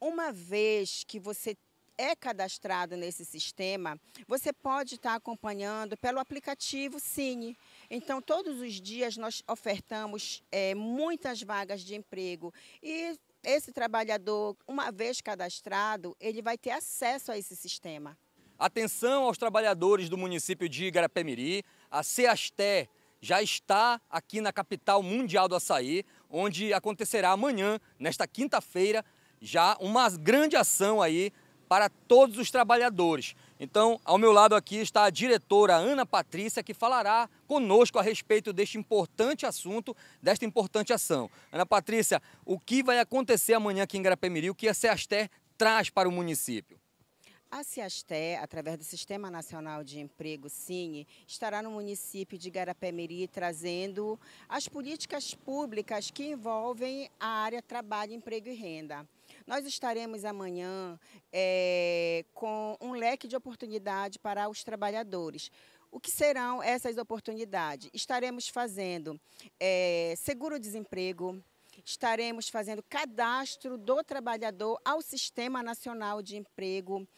Uma vez que você é cadastrado nesse sistema, você pode estar acompanhando pelo aplicativo Cine. Então, todos os dias nós ofertamos é, muitas vagas de emprego e esse trabalhador, uma vez cadastrado, ele vai ter acesso a esse sistema. Atenção aos trabalhadores do município de Igarapemiri. miri a Seasté já está aqui na capital mundial do açaí, onde acontecerá amanhã, nesta quinta-feira, já uma grande ação aí para todos os trabalhadores. Então, ao meu lado aqui está a diretora Ana Patrícia, que falará conosco a respeito deste importante assunto, desta importante ação. Ana Patrícia, o que vai acontecer amanhã aqui em Grapemirim? O que a Seaster traz para o município? A Ciasté, através do Sistema Nacional de Emprego, Sine estará no município de Garapé-Miri trazendo as políticas públicas que envolvem a área trabalho, emprego e renda. Nós estaremos amanhã é, com um leque de oportunidade para os trabalhadores. O que serão essas oportunidades? Estaremos fazendo é, seguro-desemprego, estaremos fazendo cadastro do trabalhador ao Sistema Nacional de Emprego,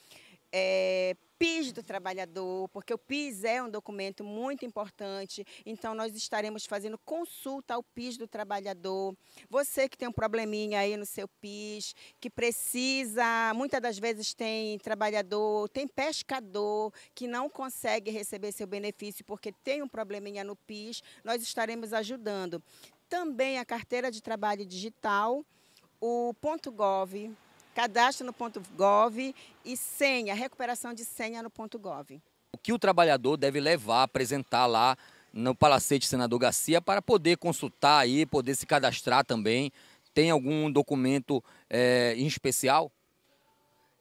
é, PIS do trabalhador, porque o PIS é um documento muito importante, então nós estaremos fazendo consulta ao PIS do trabalhador. Você que tem um probleminha aí no seu PIS, que precisa, muitas das vezes tem trabalhador, tem pescador que não consegue receber seu benefício porque tem um probleminha no PIS, nós estaremos ajudando. Também a carteira de trabalho digital, o ponto .gov, cadastro no ponto .gov e senha, recuperação de senha no ponto .gov. O que o trabalhador deve levar, apresentar lá no Palacete Senador Garcia para poder consultar aí, poder se cadastrar também? Tem algum documento é, em especial?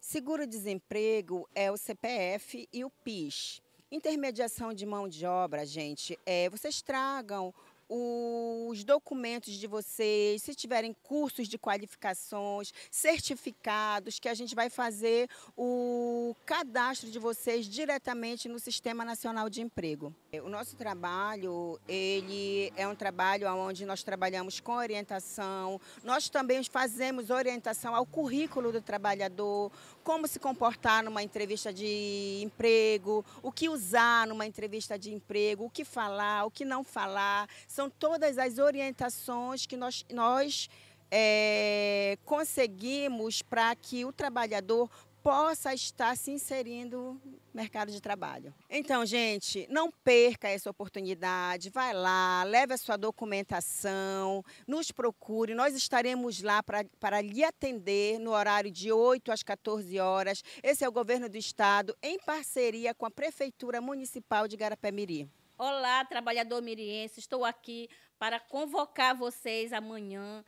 Seguro-desemprego é o CPF e o PIS. Intermediação de mão de obra, gente, é, vocês tragam os documentos de vocês, se tiverem cursos de qualificações, certificados, que a gente vai fazer o cadastro de vocês diretamente no Sistema Nacional de Emprego. O nosso trabalho, ele é um trabalho onde nós trabalhamos com orientação, nós também fazemos orientação ao currículo do trabalhador, como se comportar numa entrevista de emprego, o que usar numa entrevista de emprego, o que falar, o que não falar. São todas as orientações que nós, nós é, conseguimos para que o trabalhador possa estar se inserindo no mercado de trabalho. Então, gente, não perca essa oportunidade. Vai lá, leve a sua documentação, nos procure. Nós estaremos lá para lhe atender no horário de 8 às 14 horas. Esse é o governo do estado em parceria com a Prefeitura Municipal de Garapé-Miri. Olá, trabalhador miriense, estou aqui para convocar vocês amanhã,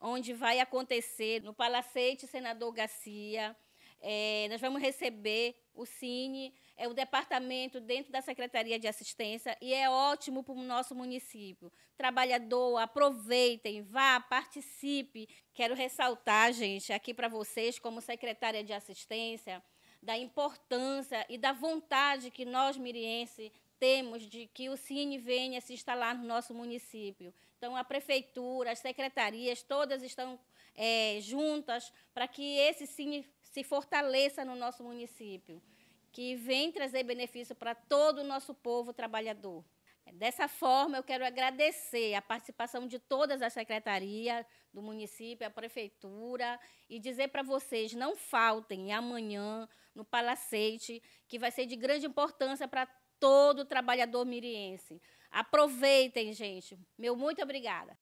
onde vai acontecer no Palacete Senador Garcia. É, nós vamos receber o Cine, é o departamento dentro da Secretaria de Assistência e é ótimo para o nosso município. Trabalhador, aproveitem, vá, participe. Quero ressaltar, gente, aqui para vocês, como secretária de Assistência, da importância e da vontade que nós, mirienses, temos de que o Cine venha se instalar no nosso município. Então, a prefeitura, as secretarias, todas estão é, juntas para que esse Cine se fortaleça no nosso município, que vem trazer benefício para todo o nosso povo trabalhador. Dessa forma, eu quero agradecer a participação de todas as secretarias do município, a prefeitura, e dizer para vocês: não faltem amanhã no Palacete, que vai ser de grande importância para todo trabalhador miriense. Aproveitem, gente. Meu muito obrigada.